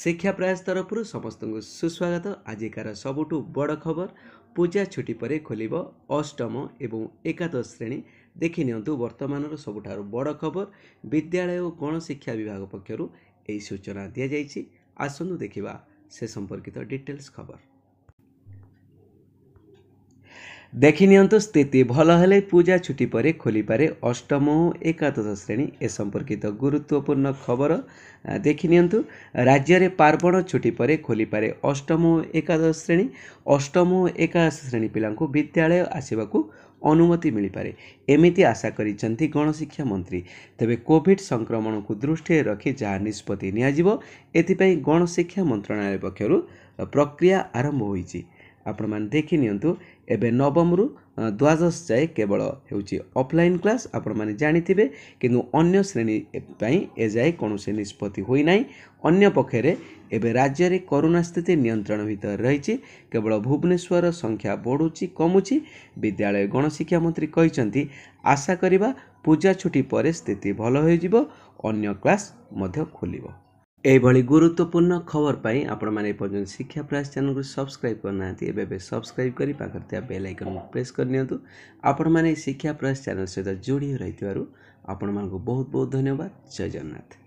ଶିକ୍ଷା ପ୍ରୟାସ ତରଫରୁ ସମସ୍ତଙ୍କୁ ସୁସ୍ୱାଗତ ଆଜିକାର ସବୁଠୁ ବଡ଼ ଖବର ପୂଜା ଛୁଟି ପରେ ଖୋଲିବ ଅଷ୍ଟମ ଏବଂ ଏକାଦଶ ଶ୍ରେଣୀ ଦେଖି ନିଅନ୍ତୁ ବର୍ତ୍ତମାନର ସବୁଠାରୁ ବଡ଼ ଖବର ବିଦ୍ୟାଳୟ ଓ ଗଣଶିକ୍ଷା ବିଭାଗ ପକ୍ଷରୁ ଏହି ସୂଚନା ଦିଆଯାଇଛି ଆସନ୍ତୁ ଦେଖିବା ସେ ସମ୍ପର୍କିତ ଡିଟେଲ୍ସ ଖବର ଦେଖିନିଅନ୍ତୁ ସ୍ଥିତି ଭଲ ହେଲେ ପୂଜା ଛୁଟି ପରେ ଖୋଲିପାରେ ଅଷ୍ଟମ ଓ ଏକାଦଶ ଶ୍ରେଣୀ ଏ ସମ୍ପର୍କିତ ଗୁରୁତ୍ୱପୂର୍ଣ୍ଣ ଖବର ଦେଖିନିଅନ୍ତୁ ରାଜ୍ୟରେ ପାର୍ବଣ ଛୁଟି ପରେ ଖୋଲିପାରେ ଅଷ୍ଟମ ଓ ଏକାଦଶ ଶ୍ରେଣୀ ଅଷ୍ଟମ ଓ ଏକାଦଶ ଶ୍ରେଣୀ ପିଲାଙ୍କୁ ବିଦ୍ୟାଳୟ ଆସିବାକୁ ଅନୁମତି ମିଳିପାରେ ଏମିତି ଆଶା କରିଛନ୍ତି ଗଣଶିକ୍ଷା ମନ୍ତ୍ରୀ ତେବେ କୋଭିଡ୍ ସଂକ୍ରମଣକୁ ଦୃଷ୍ଟିରେ ରଖି ଯାହା ନିଷ୍ପତ୍ତି ନିଆଯିବ ଏଥିପାଇଁ ଗଣଶିକ୍ଷା ମନ୍ତ୍ରଣାଳୟ ପକ୍ଷରୁ ପ୍ରକ୍ରିୟା ଆରମ୍ଭ ହୋଇଛି ଆପଣମାନେ ଦେଖି ନିଅନ୍ତୁ ଏବେ ନବମରୁ ଦ୍ୱାଦଶ ଯାଏ କେବଳ ହେଉଛି ଅଫ୍ଲାଇନ୍ କ୍ଲାସ୍ ଆପଣମାନେ ଜାଣିଥିବେ କିନ୍ତୁ ଅନ୍ୟ ଶ୍ରେଣୀ ପାଇଁ ଏ ଯାଏ କୌଣସି ନିଷ୍ପତ୍ତି ହୋଇନାହିଁ ଅନ୍ୟ ପକ୍ଷରେ ଏବେ ରାଜ୍ୟରେ କରୋନା ସ୍ଥିତି ନିୟନ୍ତ୍ରଣ ଭିତରେ ରହିଛି କେବଳ ଭୁବନେଶ୍ୱର ସଂଖ୍ୟା ବଢ଼ୁଛି କମୁଛି ବିଦ୍ୟାଳୟ ଗଣଶିକ୍ଷା ମନ୍ତ୍ରୀ କହିଛନ୍ତି ଆଶା କରିବା ପୂଜା ଛୁଟି ପରେ ସ୍ଥିତି ଭଲ ହୋଇଯିବ ଅନ୍ୟ କ୍ଲାସ୍ ମଧ୍ୟ ଖୋଲିବ ଏଇଭଳି ଗୁରୁତ୍ୱପୂର୍ଣ୍ଣ ଖବର ପାଇଁ ଆପଣମାନେ ଏପର୍ଯ୍ୟନ୍ତ ଶିକ୍ଷା ପ୍ରାଇସ୍ ଚ୍ୟାନେଲକୁ ସବସ୍କ୍ରାଇବ୍ କରିନାହାନ୍ତି ଏବେ ଏବେ ସବସ୍କ୍ରାଇବ୍ କରି ପାଖରେ ଥିବା ବେଲ୍ ଆଇକନ୍କୁ ପ୍ରେସ୍ କରିନିଅନ୍ତୁ ଆପଣମାନେ ଏହି ଶିକ୍ଷା ପ୍ରାଇସ୍ ଚ୍ୟାନେଲ୍ ସହିତ ଯୋଡ଼ି ରହିଥିବାରୁ ଆପଣମାନଙ୍କୁ ବହୁତ ବହୁତ ଧନ୍ୟବାଦ ଜୟ ଜଗନ୍ନାଥ